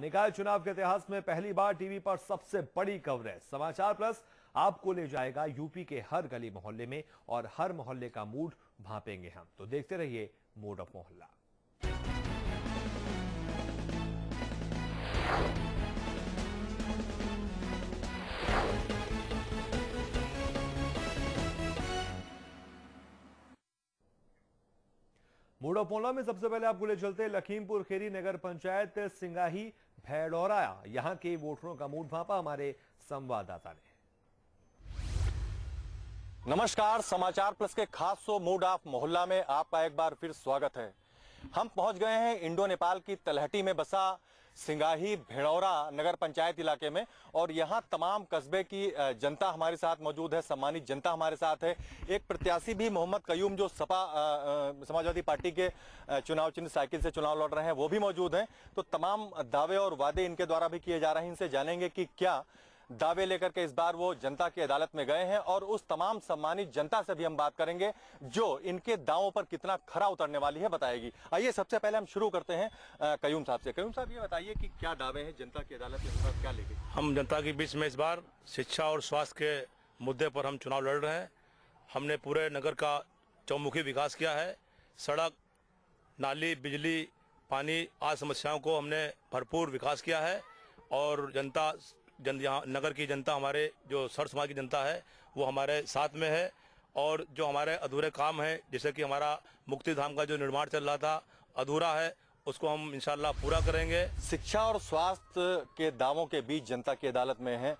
निकाय चुनाव के इतिहास में पहली बार टीवी पर सबसे बड़ी कवरेज समाचार प्लस आपको ले जाएगा यूपी के हर गली मोहल्ले में और हर मोहल्ले का मूड भापेंगे हम तो देखते रहिए मूड ऑफ मोहल्ला गुड़ापोला में सबसे पहले आपको ले चलते लखीमपुर खेरी नगर पंचायत सिंगाही भैडौरा यहां के वोटरों का मूड भापा हमारे संवाददाता ने नमस्कार समाचार प्लस के खास शो मूड ऑफ मोहल्ला में आपका एक बार फिर स्वागत है हम पहुंच गए हैं इंडो नेपाल की तलहटी में बसा सिंगाही भेड़ौरा नगर पंचायत इलाके में और यहाँ तमाम कस्बे की जनता हमारे साथ मौजूद है सम्मानित जनता हमारे साथ है एक प्रत्याशी भी मोहम्मद कयूम जो सपा समाजवादी पार्टी के चुनाव चिन्ह साइकिल से चुनाव लड़ रहे हैं वो भी मौजूद हैं तो तमाम दावे और वादे इनके द्वारा भी किए जा रहे हैं इनसे जानेंगे कि क्या दावे लेकर के इस बार वो जनता की अदालत में गए हैं और उस तमाम सम्मानित जनता से भी हम बात करेंगे जो इनके दावों पर कितना खरा उतरने वाली है बताएगी आइए सबसे पहले हम शुरू करते हैं कयूम साहब से कयूम साहब ये बताइए कि क्या दावे हैं जनता की अदालत में क्या लेके हम जनता के बीच में इस बार शिक्षा और स्वास्थ्य के मुद्दे पर हम चुनाव लड़ रहे हैं हमने पूरे नगर का चौमुखी विकास किया है सड़क नाली बिजली पानी आदि समस्याओं को हमने भरपूर विकास किया है और जनता जन नगर की जनता हमारे जो सर समाज की जनता है वो हमारे साथ में है और जो हमारे अधूरे काम है जैसे कि हमारा मुक्ति धाम का जो निर्माण चल रहा था अधूरा है उसको हम इंशाल्लाह पूरा करेंगे शिक्षा और स्वास्थ्य के दावों के बीच जनता की अदालत में है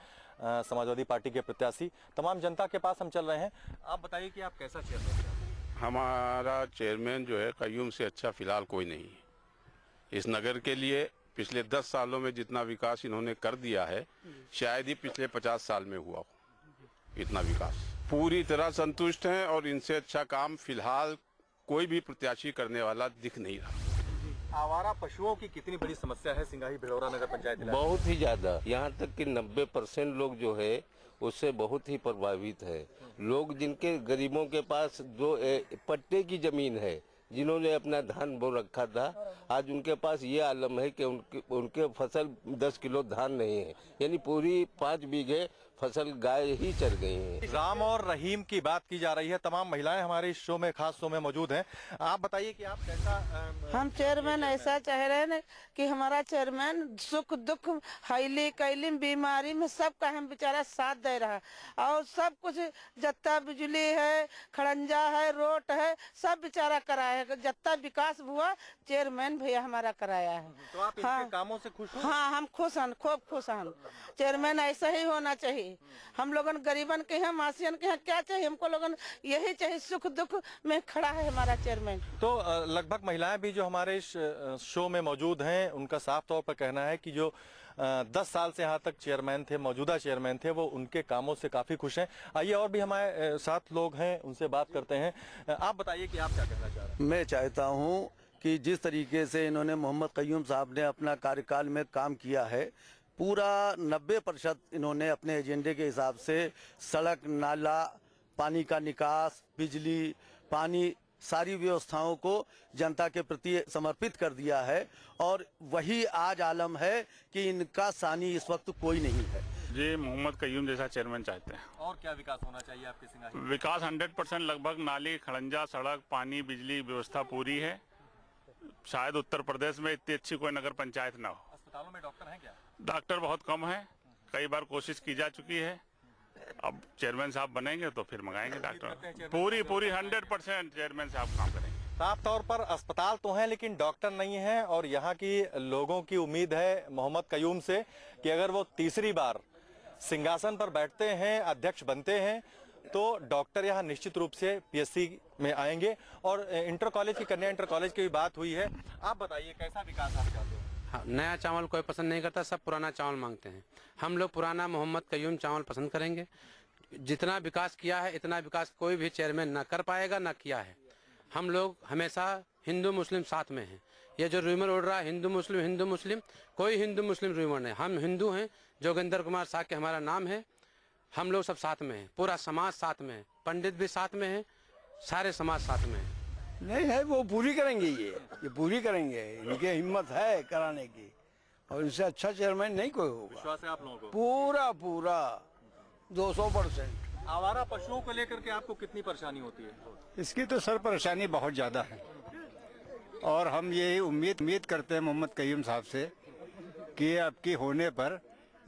समाजवादी पार्टी के प्रत्याशी तमाम जनता के पास हम चल रहे हैं आप बताइए कि आप कैसा चेयरमैन हमारा चेयरमैन जो है कयूम से अच्छा फिलहाल कोई नहीं है इस नगर के लिए पिछले दस सालों में जितना विकास इन्होंने कर दिया है शायद ही पिछले पचास साल में हुआ हो इतना विकास पूरी तरह संतुष्ट हैं और इनसे अच्छा काम फिलहाल कोई भी प्रत्याशी करने वाला दिख नहीं रहा आवारा पशुओं की कितनी बड़ी समस्या है सिंगाही भिड़ौरा नगर पंचायत बहुत ही ज्यादा यहाँ तक कि 90 परसेंट लोग जो है उससे बहुत ही प्रभावित है हम्म। लोग जिनके गरीबों के पास जो पट्टे की जमीन है जिन्होंने अपना धान बो रखा था आज उनके पास ये आलम है कि उनके उनके फसल दस किलो धान नहीं है यानी पूरी पाँच बीघे फसल गाय ही चल गई है राम और रहीम की बात की जा रही है तमाम महिलाएं हमारे इस शो में खास शो में मौजूद हैं आप बताइए कि आप कैसा हम चेयरमैन ऐसा चाह रहे हैं कि हमारा चेयरमैन सुख दुख हैली कैली बीमारी में सब का हम बेचारा साथ दे रहा और सब कुछ जत्ता बिजली है खड़ंजा है रोड है सब बेचारा कराया है जत्ता विकास हुआ चेयरमैन भैया हमारा कराया है तो आप हाँ, कामों से खुश हाँ हम खुश हैं खूब खुश हैं चेयरमैन ऐसा ही होना चाहिए चाहिए हम लोगन गरीबन के हैं मासियन के हैं क्या चाहिए हमको लोगन यही चाहिए सुख दुख में खड़ा है हमारा चेयरमैन तो लगभग महिलाएं भी जो हमारे इस शो में मौजूद हैं उनका साफ तौर पर कहना है कि जो दस साल से यहाँ तक चेयरमैन थे मौजूदा चेयरमैन थे वो उनके कामों से काफी खुश हैं आइए और भी हमारे साथ लोग हैं उनसे बात करते हैं आप बताइए कि आप क्या कहना चाह रहे हैं मैं चाहता हूँ कि जिस तरीके से इन्होंने मोहम्मद कयूम साहब ने अपना कार्यकाल में काम किया है पूरा 90 प्रतिशत इन्होंने अपने एजेंडे के हिसाब से सड़क नाला पानी का निकास बिजली पानी सारी व्यवस्थाओं को जनता के प्रति समर्पित कर दिया है और वही आज आलम है कि इनका सानी इस वक्त कोई नहीं है जी मोहम्मद कयूम जैसा चेयरमैन चाहते हैं और क्या विकास होना चाहिए आपके सिंगाई विकास 100 परसेंट लगभग नाली खड़ंजा सड़क पानी बिजली व्यवस्था पूरी है शायद उत्तर प्रदेश में इतनी अच्छी कोई नगर पंचायत ना हो अस्पतालों में डॉक्टर हैं क्या डॉक्टर बहुत कम हैं कई बार कोशिश की जा चुकी है अब चेयरमैन साहब बनेंगे तो फिर मंगाएंगे डॉक्टर पूरी पूरी हंड्रेड परसेंट चेयरमैन साहब काम करेंगे साफ तौर पर अस्पताल तो हैं लेकिन डॉक्टर नहीं हैं और यहाँ की लोगों की उम्मीद है मोहम्मद कयूम से कि अगर वो तीसरी बार सिंहासन पर बैठते हैं अध्यक्ष बनते हैं तो डॉक्टर यहाँ निश्चित रूप से पीएससी में आएंगे और इंटर कॉलेज की कन्या इंटर कॉलेज की भी बात हुई है आप बताइए कैसा विकास आपका हाँ, नया चावल कोई पसंद नहीं करता सब पुराना चावल मांगते हैं हम लोग पुराना मोहम्मद कयूम चावल पसंद करेंगे जितना विकास किया है इतना विकास कोई भी चेयरमैन ना कर पाएगा ना किया है हम लोग हमेशा हिंदू मुस्लिम साथ में हैं ये जो रूमर उड़ रहा है हिंदू मुस्लिम हिंदू मुस्लिम कोई हिंदू मुस्लिम रूमर नहीं हम हिंदू हैं जोगिंदर कुमार शाह के हमारा नाम है हम लोग सब साथ में हैं पूरा समाज साथ में है पंडित भी साथ में है सारे समाज साथ में है नहीं है वो पूरी करेंगे ये ये पूरी करेंगे इनके हिम्मत है कराने की और इनसे अच्छा चेयरमैन नहीं कोई होगा विश्वास है आप लोगों को पूरा पूरा 200 परसेंट आवारा पशुओं को लेकर के आपको कितनी परेशानी होती है इसकी तो सर परेशानी बहुत ज़्यादा है और हम यही उम्मीद उम्मीद करते हैं मोहम्मद कयूम साहब से कि आपकी होने पर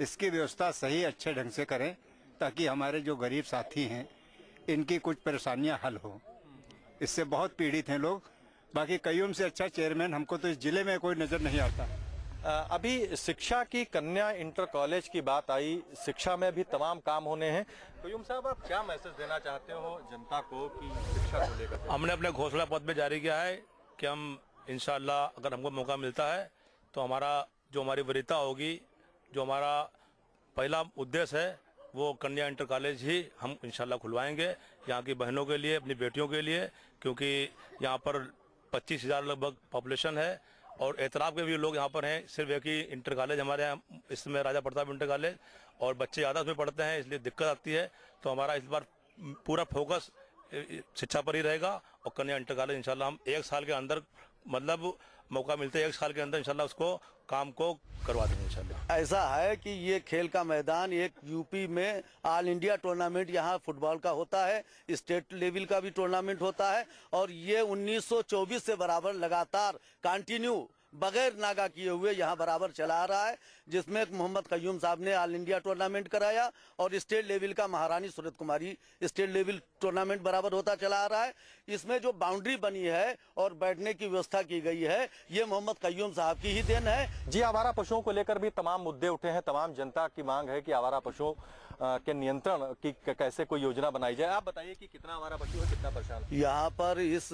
इसकी व्यवस्था सही अच्छे ढंग से करें ताकि हमारे जो गरीब साथी हैं इनकी कुछ परेशानियां हल हों इससे बहुत पीड़ित हैं लोग बाकी कईयों से अच्छा चेयरमैन हमको तो इस जिले में कोई नज़र नहीं आता अभी शिक्षा की कन्या इंटर कॉलेज की बात आई शिक्षा में भी तमाम काम होने हैं कयूम साहब आप क्या मैसेज देना चाहते हो जनता को कि शिक्षा को लेकर हमने अपने घोषणा पत्र में जारी किया है कि हम इन अगर हमको मौका मिलता है तो हमारा जो हमारी वरीता होगी जो हमारा पहला उद्देश्य है वो कन्या इंटर कॉलेज ही हम इंशाल्लाह खुलवाएंगे यहाँ की बहनों के लिए अपनी बेटियों के लिए क्योंकि यहाँ पर पच्चीस हज़ार लगभग पॉपुलेशन है और एतराब के भी लोग यहाँ पर हैं सिर्फ एक ही इंटर कॉलेज हमारे यहाँ इसमें राजा प्रताप इंटर कॉलेज और बच्चे ज़्यादा उसमें पढ़ते हैं इसलिए दिक्कत आती है तो हमारा इस बार पूरा फोकस शिक्षा पर ही रहेगा और कन्या इंटर कॉलेज इंशाल्लाह हम एक साल के अंदर मतलब मौका मिलता है एक साल के अंदर इंशाल्लाह उसको काम को करवा देंगे इंशाल्लाह ऐसा है कि ये खेल का मैदान एक यूपी में ऑल इंडिया टूर्नामेंट यहाँ फुटबॉल का होता है स्टेट लेवल का भी टूर्नामेंट होता है और ये 1924 से बराबर लगातार कंटिन्यू बगैर नागा किए हुए यहाँ बराबर चला रहा है जिसमें मोहम्मद कयूम साहब ने ऑल इंडिया टूर्नामेंट कराया और स्टेट लेवल का Maharani Surat Kumari state level tournament बराबर होता चला आ रहा है इसमें जो बाउंड्री बनी है और बैठने की व्यवस्था की गई है ये मोहम्मद कयूम साहब की ही देन है जी आवारा पशुओं को लेकर भी तमाम मुद्दे उठे हैं तमाम जनता की मांग है कि आवारा पशुओं के नियंत्रण की कैसे कोई योजना बनाई जाए आप बताइए कि कितना आवारा पशु है कितना परेशान यहाँ पर इस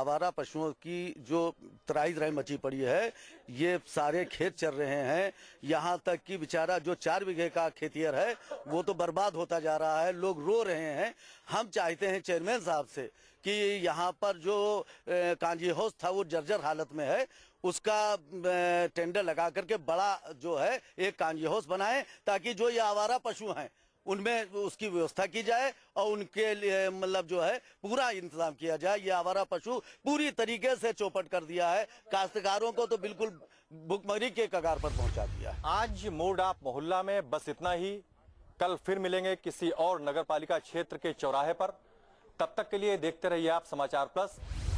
आवारा पशुओं की जो तराई तराई मची पड़ी है ये सारे खेत चल रहे हैं यहाँ तक कि बेचारा जो चार बीघे का खेतियर है वो तो बर्बाद होता जा रहा है लोग रो रहे हैं हम चाहते हैं चेयरमैन साहब से कि यहाँ पर जो कांजी हाउस था वो जर्जर हालत में है उसका टेंडर लगा करके बड़ा जो है एक कांजी हाउस बनाए ताकि जो ये आवारा पशु हैं उनमें उसकी व्यवस्था की जाए और उनके लिए मतलब जो है पूरा इंतजाम किया जाए ये आवारा पशु पूरी तरीके से चौपट कर दिया है काश्तकारों को तो बिल्कुल भुखमरी के कगार पर पहुंचा दिया आज आप मोहल्ला में बस इतना ही कल फिर मिलेंगे किसी और नगर पालिका क्षेत्र के चौराहे पर तब तक के लिए देखते रहिए आप समाचार प्लस